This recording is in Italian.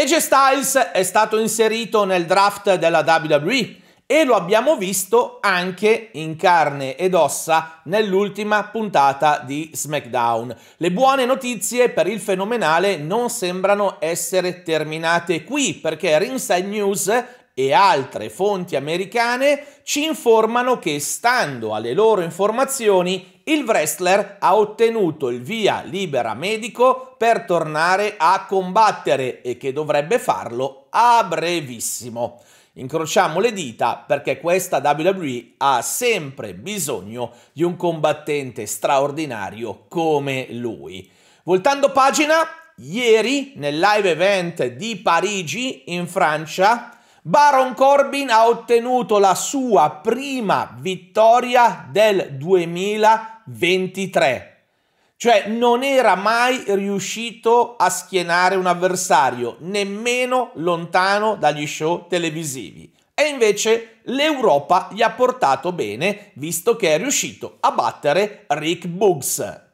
AJ Styles è stato inserito nel draft della WWE e lo abbiamo visto anche in carne ed ossa nell'ultima puntata di SmackDown. Le buone notizie per il fenomenale non sembrano essere terminate qui perché Ringside News e altre fonti americane ci informano che, stando alle loro informazioni, il wrestler ha ottenuto il via libera medico per tornare a combattere e che dovrebbe farlo a brevissimo. Incrociamo le dita perché questa WWE ha sempre bisogno di un combattente straordinario come lui. Voltando pagina, ieri nel live event di Parigi in Francia Baron Corbin ha ottenuto la sua prima vittoria del 2023. Cioè non era mai riuscito a schienare un avversario, nemmeno lontano dagli show televisivi. E invece l'Europa gli ha portato bene, visto che è riuscito a battere Rick Boogs.